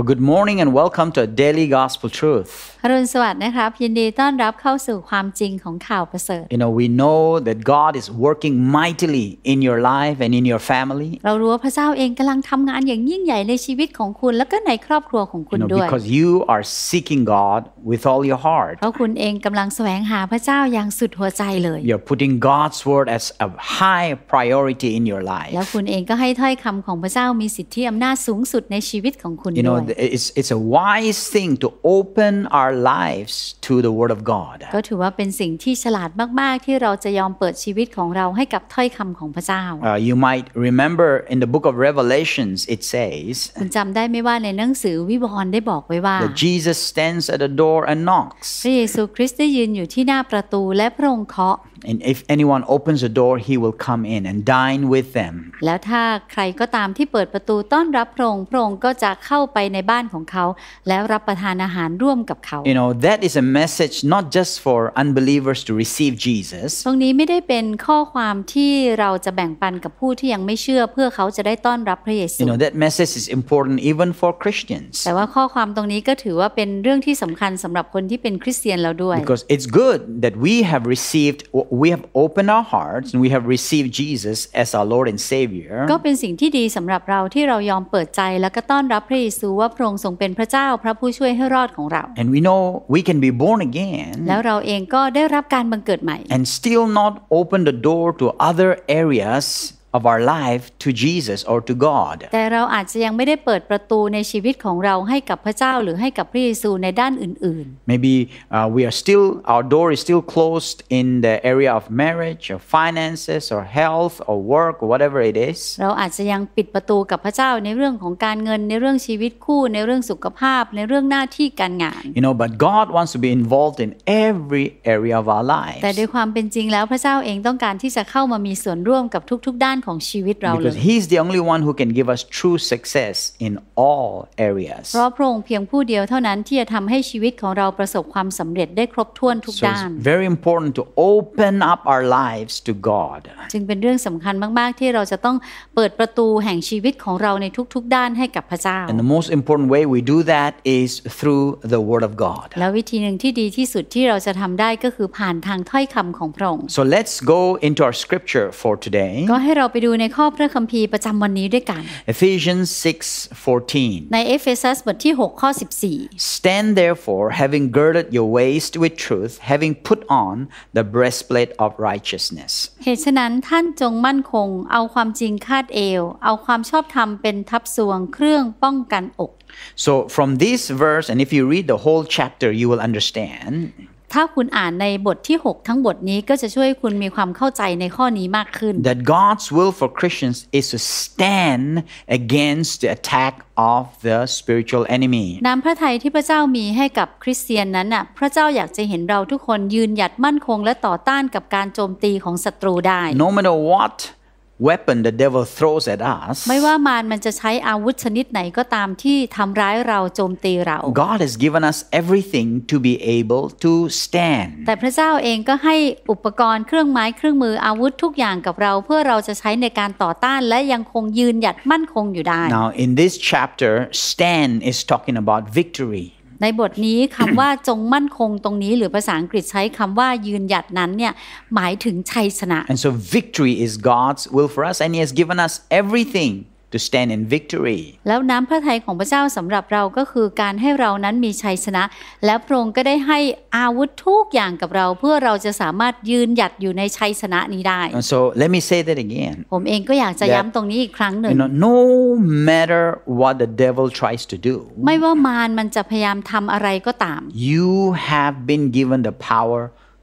Well, good morning and welcome to daily gospel truth. อรุณสวัสดิ์นะครับยินดีต้อนรับเข้าสู่ความจริงของข่าวประเสริฐ You know we know that God is working mightily in your life and in your family เรารู้ว่าพระเจ้าเองกำลังทำงานอย่างยิ่งใหญ่ในชีวิตของคุณแล้วก็ในครอบครัวของคุณด้วย Because you are seeking God with all your heart เพราะคุณเองกำลังแสวงหาพระเจ้าอย่างสุดหัวใจเลย You're putting God's word as a high priority in your life แล้วคุณเองก็ให้ถ้อยคำของพระเจ้ามีสิทธิอำนาจสูงสุดในชีวิตของคุณด้วย You know it's it's a wise thing to open our our lives to the Word of God ก็ถือว่าเป็นสิ่งที่ฉลาดมากๆที่เราจะยอมเปิดชีวิตของเราให้กับถ้อยคำของพระเจ้า You might remember in the book of Revelations it says คุณจำได้ไหมว่าในหนังสือวิวรณ์ได้บอกไว้ว่า that Jesus stands at the door and knocks พระเยซูคริสต์ได้ยืนอยู่ที่หน้าประตูและพระองค์เคาะ and if anyone opens the door he will come in and dine with them แล้วถ้าใครก็ตามที่เปิดประตูต้อนรับพระองค์พระองค์ก็จะเข้าไปในบ้านของเขา แล้วรับประทานอาหารร่วมกับเขา You know, that is a message not just for unbelievers to receive Jesus, ตรงนี้ไม่ได้เป็นข้อความที่เราจะแบ่งปันกับผู้ที่ยังไม่เชื่อเพื่อเขาจะได้ต้อนรับพระเยซู you know, that message is important even for Christians แต่ว่าข้อความตรงนี้ก็ถือว่าเป็นเรื่องที่สำคัญสำหรับคนที่เป็นคริสเตียนเราด้วย because it's good that we have received, we have opened our hearts and we have received Jesus as our Lord and Savior. ก็เป็นสิ่งที่ดีสำหรับเราที่เรายอมเปิดใจแล้วก็ต้อนรับพระเยซูว่าพระองค์ทรงเป็นพระเจ้าพระผู้ช่วยให้รอดของเรา And we know know we can be born again แล้วเราเองก็ได้รับการบังเกิดใหม่ and still not open the door to other areas of our life to Jesus or to God แต่เราอาจจะยังไม่ได้เปิดประตูในชีวิตของเราให้กับพระเจ้าหรือให้กับพระเยซูในด้านอื่น ๆ Maybe uh, we are still our door is still closed in the area of marriage or finances or health or work or whatever it is เราอาจจะยังปิดประตูกับพระเจ้าในเรื่องของการเงินในเรื่องชีวิตคู่ในเรื่องสุขภาพในเรื่องหน้าที่การงาน You know but God wants to be involved in every area of our lives แต่โดยความเป็นจริงแล้วพระเจ้าเองต้องการที่จะเข้ามามีส่วนร่วมกับทุก ๆ ด้านาของชีวิตเราเลย Because He's the only one who can give us true success in all areas เพราะพระองค์เพียงผู้เดียวเท่านั้นที่จะทำให้ชีวิตของเราประสบความสำเร็จได้ครบถ้วนทุกด้าน so very important to open up our lives to God จึงเป็นเรื่องสำคัญมาก ๆ ที่เราจะต้องเปิดประตูแห่งชีวิตของเราในทุก ๆ ด้านให้กับพระเจ้า And the most important way we do that is through the Word of God แล้ววิธีหนึ่งที่ดีที่สุดที่เราจะทำได้ก็คือผ่านทางถ้อยคำของพระองค์ So let's go into our scripture for today ก็ให้เราไปดูในข้อพระคัมภีร์ประจำวันนี้ด้วยกัน Ephesians 6:14ในเอเฟซัสบทที่6ข้อ14 Stand therefore having girded your waist with truth having put on the breastplate of righteousness เหตุฉะนั้นท่านจงมั่นคง So from this verse and if you read the whole chapter you will understand ถ้าคุณอ่านในบทที่ 6 ทั้งบทนี้ก็จะช่วยคุณมีความเข้าใจในข้อนี้มากขึ้น That God's will for Christians is to stand against the attack of the spiritual enemy น้ำพระทัยที่พระเจ้ามีให้กับคริสเตียนนั้นน่ะ พระเจ้าอยากจะเห็นเราทุกคนยืนหยัดมั่นคงและต่อต้านกับการโจมตีของศัตรูได้ No matter what weapon the devil throws at us ไม่ว่ามารมันจะใช้อาวุธชนิดไหนก็ตามที่ทำร้ายเราโจมตีเรา God has given us everything to be able to stand แต่พระเจ้าเองก็ให้อุปกรณ์เครื่องไม้เครื่องมืออาวุธทุกอย่างกับเรา เพื่อเราจะใช้ในการต่อต้าน และยังคงยืนหยัดมั่นคงอยู่ได้ Now in this chapter stand is talking about victory ในบทนี้คำว่าจงมั่นคงตรงนี้หรือภาษาอังกฤษใช้คำว่ายืนหยัดนั้นเนี่ยหมายถึงชัยชนะ and so victory is God's will for us and He has given us everything to stand in victory แล้วน้ำพระทัยของพระเจ้าสำหรับเราก็คือการให้เรานั้นมีชัยชนะ และพระองค์ก็ได้ให้อาวุธทุกอย่างกับเราเพื่อเราจะสามารถยืนหยัดอยู่ในชัยชนะนี้ได้ so let me say that again ผมเองก็อยากจะย้ำตรงนี้อีกครั้งหนึ่ง you know, no matter what the devil tries to do ไม่ว่ามารมันจะพยายามทำอะไรก็ตาม you have been given the power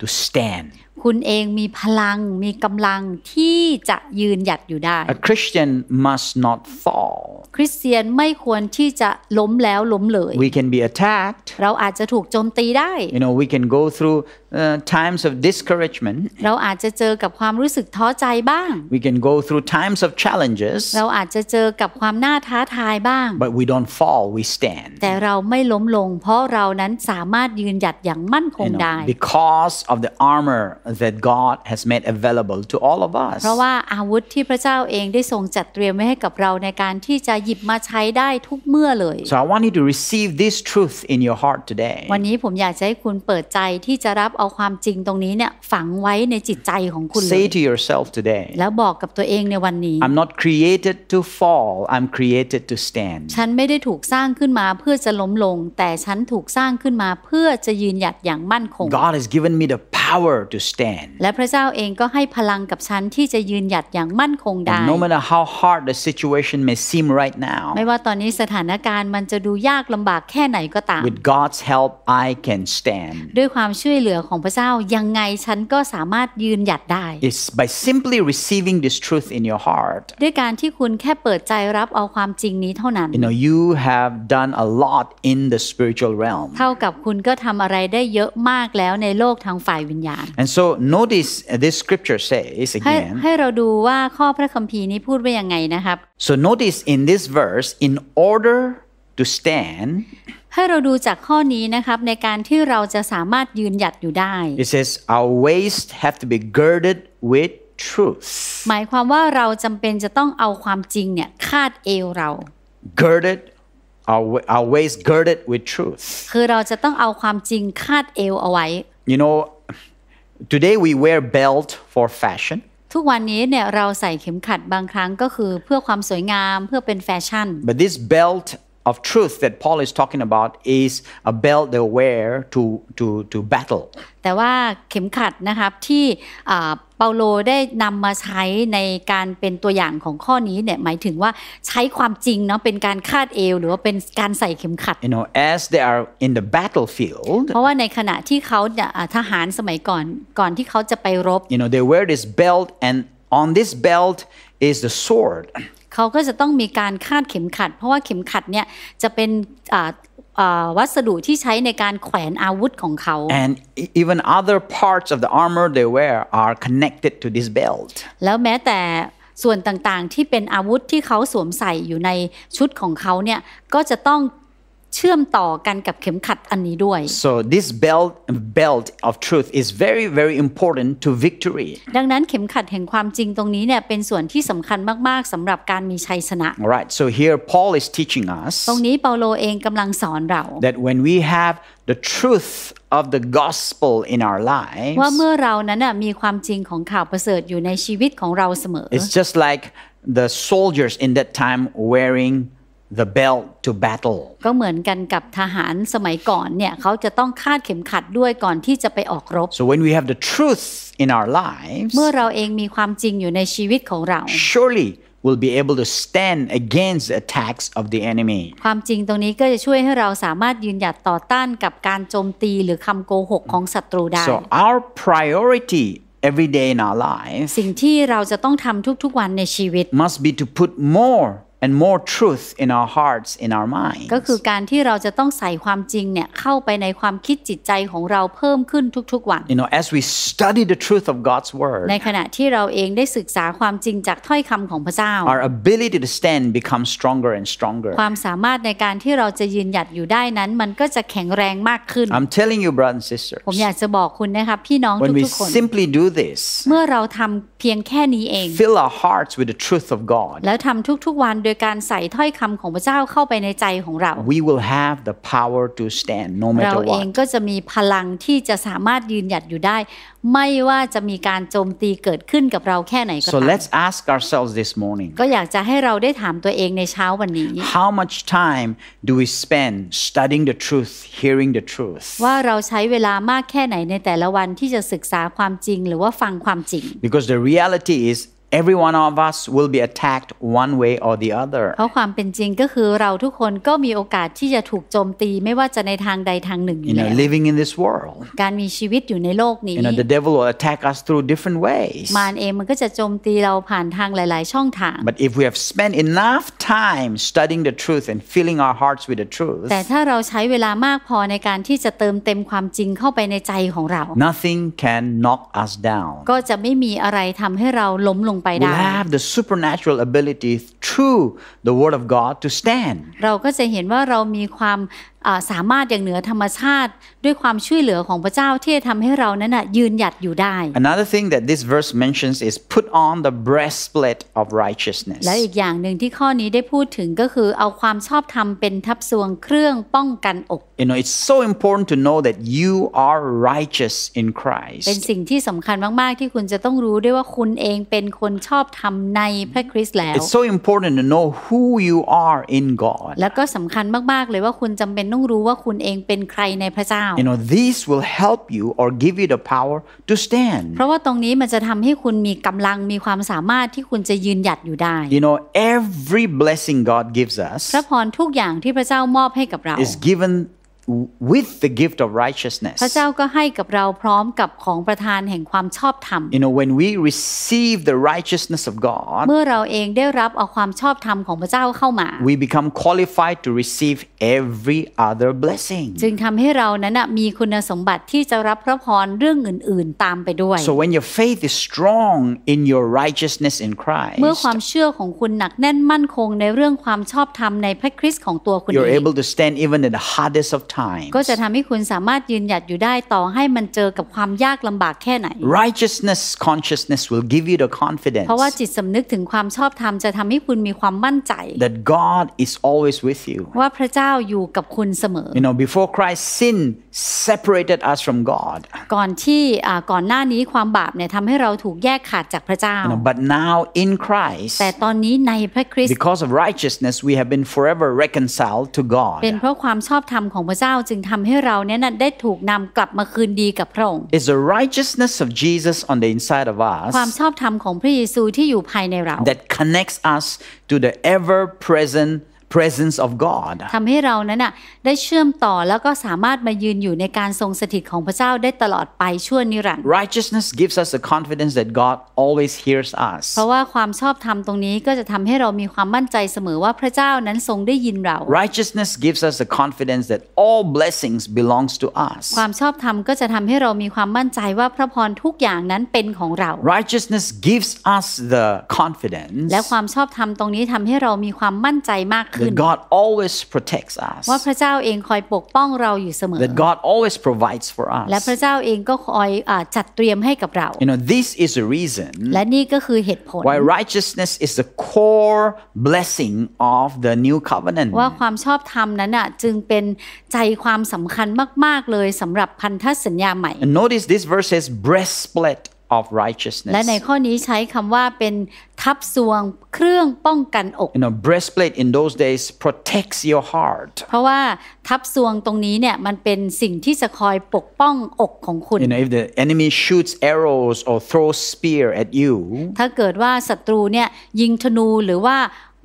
to stand คุณเองมีพลังมีกำลังที่จะยืนหยัดอยู่ได้ A Christian must not fall คริสเตียนไม่ควรที่จะล้มแล้วล้มเลย We can be attacked เราอาจจะถูกโจมตีได้ You know we can go through uh, times of discouragement เราอาจจะเจอกับความรู้สึกท้อใจบ้าง We can go through times of challenges เราอาจจะเจอกับความน่าท้าทายบ้าง But we don't fall we stand แต่เราไม่ล้มลงเพราะเรานั้นสามารถยืนหยัดอย่างมั่นคงได้ Because of the armor that God has made available to all of us เพราะว่าอาวุธที่พระเจ้าเองได้ทรงจัดเตรียมไว้ให้กับเราในการที่จะหยิบมาใช้ได้ทุกเมื่อเลย so I want you to receive this truth in your heart today วันนี้ผมอยากจะให้คุณเปิดใจที่จะรับเอาความจริงตรงนี้เนี่ยฝังไว้ในจิตใจของคุณ say to yourself today แล้วบอกกับตัวเองในวันนี้ I'm not created to fall I'm created to stand ฉันไม่ได้ถูกสร้างขึ้นมาเพื่อจะล้มลง แต่ฉันถูกสร้างขึ้นมาเพื่อจะยืนหยัดอย่างมั่นคง God has given me the power to stand และพระเจ้าเองก็ให้พลังกับฉันที่จะยืนหยัดอย่างมั่นคงได้ no matter how hard the situation may seem right now ไม่ว่าตอนนี้สถานการณ์มันจะดูยากลำบากแค่ไหนก็ตาม with God's help I can stand ด้วยความช่วยเหลือของพระเจ้ายังไงฉันก็สามารถยืนหยัดได้ it's by simply receiving this truth in your heart ด้วยการที่คุณแค่เปิดใจรับเอาความจริงนี้เท่านั้น you know you have done a lot in the spiritual realm เท่ากับคุณก็ทำอะไรได้เยอะมากแล้วในโลกทางฝ่ายวิญญา And so notice this scripture says again ให้เราดูว่าข้อพระคัมภีร์นี้พูดว่ายังไงนะครับ So notice in this verse in order to stand ให้เราดูจากข้อนี้นะครับในการที่เราจะสามารถยืนหยัดอยู่ได้ It says our waist have to be girded with truth หมายความว่าเราจำเป็นจะต้องเอาความจริงเนี่ยคาดเอวเรา girded our, our waist girded with truth คือเราจะต้องเอาความจริงคาดเอวเอาไว้ you know Today we wear belt for fashion. ทุกวันนี้เนี่ยเราใส่เข็มขัดบางครั้งก็คือเพื่อความสวยงามเพื่อเป็นแฟชั่น But this belt of truth that Paul is talking about is a belt they wear to to to battle. แต่ว่าเข็มขัดนะครับที่ uh, เปาโลได้นำมาใช้ในการเป็นตัวอย่างของข้อนี้เนี่ยหมายถึงว่าใช้ความจริงเนาะเป็นการคาดเอว หรือว่าเป็นการใส่เข็มขัด you know as they are in the battlefield เพราะว่าในขณะที่เขาทหารสมัยก่อนก่อนที่เขาจะไปรบ you know they wear this belt and on this belt is the sword เขาก็จะต้องมีการคาดเข็มขัด เพราะว่าเข็มขัดเนี่ยจะเป็นวัสดุที่ใช้ในการแขวนอาวุธของเขา and even other parts of the armor they wear are connected to this belt แล้วแม้แต่ส่วนต่างๆที่เป็นอาวุธที่เขาสวมใส่อยู่ในชุดของเขาเนี่ยก็จะต้องเชื่อมต่อกันกับเข็มขัดอันนี้ด้วย so this belt belt of truth is very very important to victory ดังนั้นเข็มขัดแห่งความจริงตรงนี้เนี่ยเป็นส่วนที่สำคัญมากๆสำหรับการมีชัยชนะ right so here Paul is teaching us ตรงนี้เปาโลเองกำลังสอนเรา that when we have the truth of the gospel in our lives ว่าเมื่อเรานั้นมีความจริงของข่าวประเสริฐอยู่ในชีวิตของเราเสมอ it's just like the soldiers in that time wearing the belt to battle ก็เหมือนกันกับทหารสมัยก่อนเนี่ยเขาจะต้องคาดเข็มขัดด้วยก่อนที่จะไปออกรบ so when we have the truth in our lives เมื่อเราเองมีความจริงอยู่ในชีวิตของเรา surely will be able to stand against the attacks of the enemy ความจริงตรงนี้ก็จะช่วยให้เราสามารถยืนหยัดต่อต้านกับการโจมตีหรือคำโกหกของศัตรูได้ so our priority every day in our lives สิ่งที่เราจะต้องทำทุกๆวันในชีวิต must be to put more and more truth in our hearts in our minds ก็คือการที่เราจะต้องใส่ความจริงเนี่ยเข้าไปในความคิดจิตใจของเราเพิ่มขึ้นทุก ๆวัน you know as we study the truth of God's word ในขณะที่เราเองได้ศึกษาความจริงจากถ้อยคำของพระเจ้า our ability to stand becomes stronger and stronger ความสามารถในการที่เราจะยืนหยัดอยู่ได้นั้น มันก็จะแข็งแรงมากขึ้น I'm telling you brothers and sisters ผมอยากจะบอกคุณนะครับพี่น้องทุกๆคน when we simply do this เมื่อเราทำเพียงแค่นี้เอง fill our hearts with the truth of God แล้วทำทุก ๆ วันโดยยการใส่ถ้อยคำของพระเจ้าเข้าไปในใจของเรา We will have the power to stand no matter what เราเองก็จะมีพลังที่จะสามารถยืนหยัดอยู่ได้ไม่ว่าจะมีการโจมตีเกิดขึ้นกับเราแค่ไหนก็ตาม So let's ask ourselves this morning ก็อยากจะให้เราได้ถามตัวเองในเช้าวันนี้ How much time do we spend studying the truth hearing the truth ว่าเราใช้เวลามากแค่ไหนในแต่ละวันที่จะศึกษาความจริงหรือว่าฟังความจริง Because the reality is every one of us will be attacked one way or the other เพราะความเป็นจริงก็คือเราทุกคนก็มีโอกาสที่จะถูกโจมตีไม่ว่าจะในทางใดทางหนึ่งอยู่แล้ว living in this world การมีชีวิตอยู่ในโลกนี้ you know the devil will attack us through different ways มารเองมันก็จะโจมตีเราผ่านทางหลายๆช่องทาง but if we have spent enough time studying the truth and filling our hearts with the truth แต่ถ้าเราใช้เวลามากพอในการที่จะเติมเต็มความจริงเข้าไปในใจของเรา nothing can knock us down ก็จะไม่มีอะไรทำให้เราล้มลงไปได้ We have the supernatural ability through the word of God to stand เราก็จะเห็นว่าเรามีความสามารถอย่างเหนือธรรมชาติด้วยความช่วยเหลือของพระเจ้าที่ทำให้เรานั้นยืนหยัดอยู่ได้ Another thing that this verse mentions is put on the breastplate of righteousness และอีกอย่างหนึ่งที่ข้อนี้ได้พูดถึงก็คือเอาความชอบธรรมเป็นทับทรวงเครื่องป้องกันอก You know it's so important to know that you are righteous in Christ เป็นสิ่งที่สำคัญมาก ๆ ที่คุณจะต้องรู้ด้วยว่าคุณเองเป็นคนชอบธรรมในพระคริสต์แล้ว It's so important to know who you are in God แล้วก็สำคัญมาก ๆ เลยว่าคุณจำเป็นต้องรู้ว่าคุณเองเป็นใครในพระเจ้า You know these will help you or give you the power to stand เพราะว่าตรงนี้มันจะทำให้คุณมีกำลังมีความสามารถที่คุณจะยืนหยัดอยู่ได้ You know every blessing God gives us พระพรทุกอย่างที่พระเจ้ามอบให้กับเรา is given with the gift of righteousness พระเจ้าก็ให้กับเราพร้อมกับของประทานแห่งความชอบธรรม you know when we receive the righteousness of God เมื่อเราเองได้รับเอาความชอบธรรมของพระเจ้าเข้ามา we become qualified to receive every other blessing จึงทำให้เรานั้นมีคุณสมบัติที่จะรับพระพรเรื่องอื่น so when your faith is strong in your righteousness in Christ เมื่อความเชื่อของคุณหนักแน่นมั่นคงในเรื่องความชอบธรรมในพระคริสต์ของตัวคุณเอง you're able to stand even in the hardest of times ก็จะทำให้คุณสามารถยืนหยัดอยู่ได้ต่อให้มันเจอกับความยากลำบากแค่ไหน righteousness consciousness will give you the confidence เพราะว่าจิตสำนึกถึงความชอบธรรมจะทำให้คุณมีความมั่นใจ that God is always with you ว่าพระเจ้าอยู่กับคุณเสมอ you know before Christ sin separated us from God ก่อนที่ก่อนหน้านี้ความบาปเนี่ยทำให้เราถูกแยกขาดจากพระเจ้า but now in Christ แต่ตอนนี้ในพระคริสต์ because of righteousness we have been forever reconciled to God เป็นเพราะความชอบธรรมของพระเจ้าจึงทำให้เราเนี่ยได้ถูกนำกลับมาคืนดีกับพระองค์ is the righteousness of Jesus on the inside of us ความชอบธรรมของพระเยซูที่อยู่ภายในเรา that connects us to the ever present presence of God ทำให้เรานั้นน่ะได้เชื่อมต่อแล้วก็สามารถมายืนอยู่ในการทรงสถิตของพระเจ้าได้ตลอดไปชั่วนิรันดร์ righteousness gives us the confidence that God always hears us เพราะว่าความชอบธรรมตรงนี้ก็จะทำให้เรามีความมั่นใจเสมอว่าพระเจ้านั้นทรงได้ยินเรา righteousness gives us the confidence that all blessings belongs to us ความชอบธรรมก็จะทำให้เรามีความมั่นใจว่าพระพรทุกอย่างนั้นเป็นของเรา righteousness gives us the confidence และความชอบธรรมตรงนี้ทำให้เรามีความมั่นใจมากขึ้นขึ้น God always protects us ว่าพระเจ้าเองคอยปกป้องเราอยู่เสมอ That God always provides for us และพระเจ้าเองก็คอยจัดเตรียมให้กับเรา You know this is the reason และนี่ก็คือเหตุผล Why righteousness is the core blessing of the new covenant ว่าความชอบธรรมนั้นอ่ะจึงเป็นใจความสำคัญมาก ๆ เลยสำหรับพันธสัญญาใหม่ And Notice this verse says breastplate of righteousness และในข้อนี้ใช้คำว่าเป็นทับสวงเครื่องป้องกันอก you know breastplate in those days protects your heart เพราะว่าทับสวงตรงนี้เนี่ยมันเป็นสิ่งที่จะคอยปกป้องอกของคุณ you know if the enemy shoots arrows or throws spear at you ถ้าเกิดว่าศัตรูเนี่ยยิงธนูหรือว่า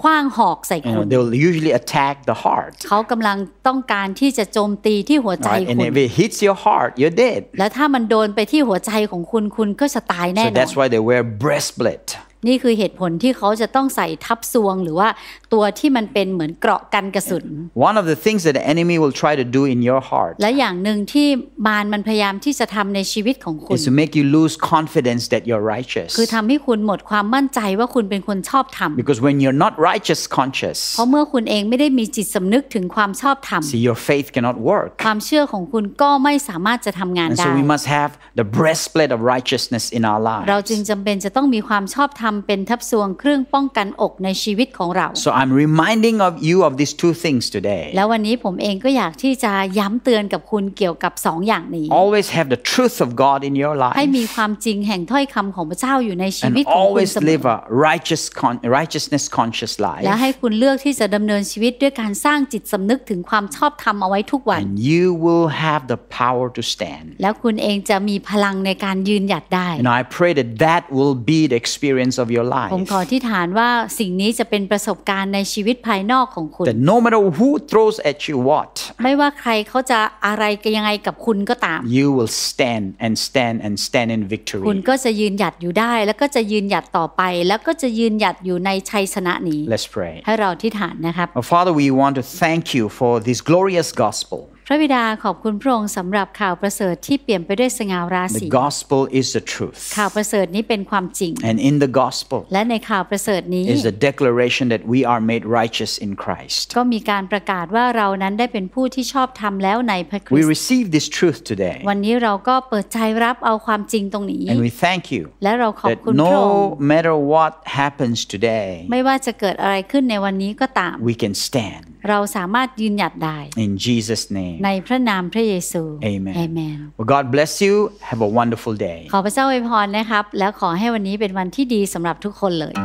คว้างหอกใส่คุณ they l l usually attack the heart เขากำลังต้องการที่จะโจมตีที่หัวใจคุณ and if it hits your heart you're dead แล้วถ้ามันโดนไปที่หัวใจของคุณคุณก็จะตายแน่นอน so that's why they wear breastplate นี่คือเหตุผลที่เขาจะต้องใส่ทับซวงหรือว่า ตัวที่มันเป็นเหมือนเกราะกันกระสุน One of the things that the enemy will try to do in your heart และอย่างหนึ่งที่มารมันพยายามที่จะทำในชีวิตของคุณ is to make you lose confidence that you're righteous คือทำให้คุณหมดความมั่นใจว่าคุณเป็นคนชอบธรรม because when you're not righteous conscious เพราะเมื่อคุณเองไม่ได้มีจิตสำนึกถึงความชอบธรรม see your faith cannot work ความเชื่อของคุณก็ไม่สามารถจะทำงานได้ so we must have the breastplate of righteousness in our lives เราจึงจำเป็นจะต้องมีความชอบธรรมำเป็นทับซวงเครื่องป้องกันอกในชีวิตของเรา so I'm reminding of you of these two things today แล้ววันนี้ผมเองก็อยากที่จะย้ำเตือนกับคุณเกี่ยวกับสองอย่างนี้ always have the truth of God in your life ให้มีความจริงแห่งถ้อยคำของพระเจ้าอยู่ในชีวิตของคุณเสมอ always live a righteous con righteousness conscious life และให้คุณเลือกที่จะดำเนินชีวิตด้วยการสร้างจิตสำนึกถึงความชอบธรรมเอาไว้ทุกวัน and you will have the power to stand แล้วคุณเองจะมีพลังในการยืนหยัดได้ and I pray that that will be the experience of your life ผมขอที่ฐานว่าสิ่งนี้จะเป็นประสบการณ์ในชีวิตภายนอกของคุณ that no matter who throws at you what ไม่ว่าใครเขาจะอะไรกันยังไงกับคุณก็ตาม you will stand and stand and stand in victory คุณก็จะยืนหยัดอยู่ได้ แล้วก็จะยืนหยัดต่อไป แล้วก็จะยืนหยัดอยู่ในชัยชนะนี้ let's pray ให้เราที่ฐานนะครับ Father we want to thank you for this glorious gospel ระบิดาขอบคุณพระองค์สำหรับข่าวประเสริฐที่เปลี่ยนไปด้วยสง่าราศี The gospel is the truth ข่าวประเสริฐนี้เป็นความจริง And in the gospel และในข่าวประเสริฐนี้ is declaration that we are made righteous in Christ ก็มีการประกาศว่าเรานั้นได้เป็นผู้ที่ชอบธรรมแล้วในพระคริสต์ We receive this truth today วันนี้เราก็เปิดใจรับเอาความจริงตรงนี้ And we thank you และเราขอบคุณพระองค์ No matter what happens today ไม่ว่าจะเกิดอะไรขึ้นในวันนี้ก็ตาม We can stand เราสามารถยืนหยัดได้ In Jesus name ในพระนามพระเยซู Amen Amen well, God bless you have a wonderful day ขอพระเจ้าอวยพรนะครับ และขอให้วันนี้เป็นวันที่ดีสำหรับทุกคนเลย